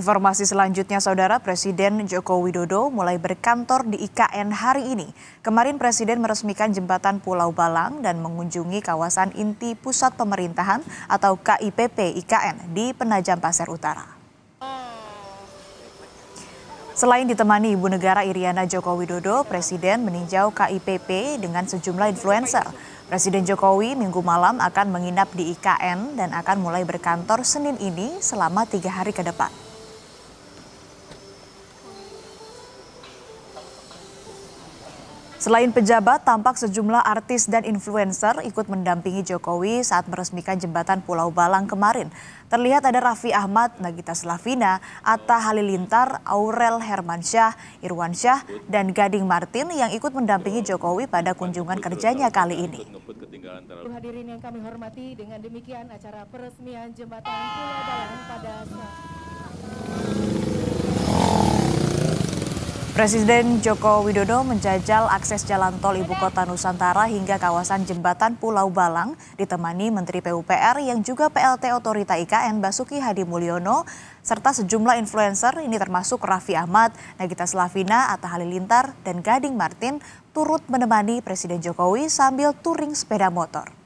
Informasi selanjutnya, Saudara Presiden Joko Widodo mulai berkantor di IKN hari ini. Kemarin Presiden meresmikan jembatan Pulau Balang dan mengunjungi kawasan inti pusat pemerintahan atau KIPP IKN di Penajam Pasir Utara. Selain ditemani Ibu Negara Iriana Joko Widodo, Presiden meninjau KIPP dengan sejumlah influencer. Presiden Jokowi minggu malam akan menginap di IKN dan akan mulai berkantor Senin ini selama tiga hari ke depan. Selain pejabat, tampak sejumlah artis dan influencer ikut mendampingi Jokowi saat meresmikan jembatan Pulau Balang kemarin. Terlihat ada Raffi Ahmad, Nagita Slavina, Atta Halilintar, Aurel Hermansyah, Irwansyah, dan Gading Martin yang ikut mendampingi Jokowi pada kunjungan kerjanya kali ini. Hadirin yang kami hormati, dengan demikian acara peresmian jembatan Pulau Balang pada Presiden Joko Widodo menjajal akses jalan tol ibu kota Nusantara hingga kawasan jembatan Pulau Balang ditemani Menteri PUPR yang juga PLT Otorita IKN Basuki Hadi Mulyono serta sejumlah influencer ini termasuk Raffi Ahmad, Nagita Slavina, Atta Halilintar, dan Gading Martin turut menemani Presiden Jokowi sambil touring sepeda motor.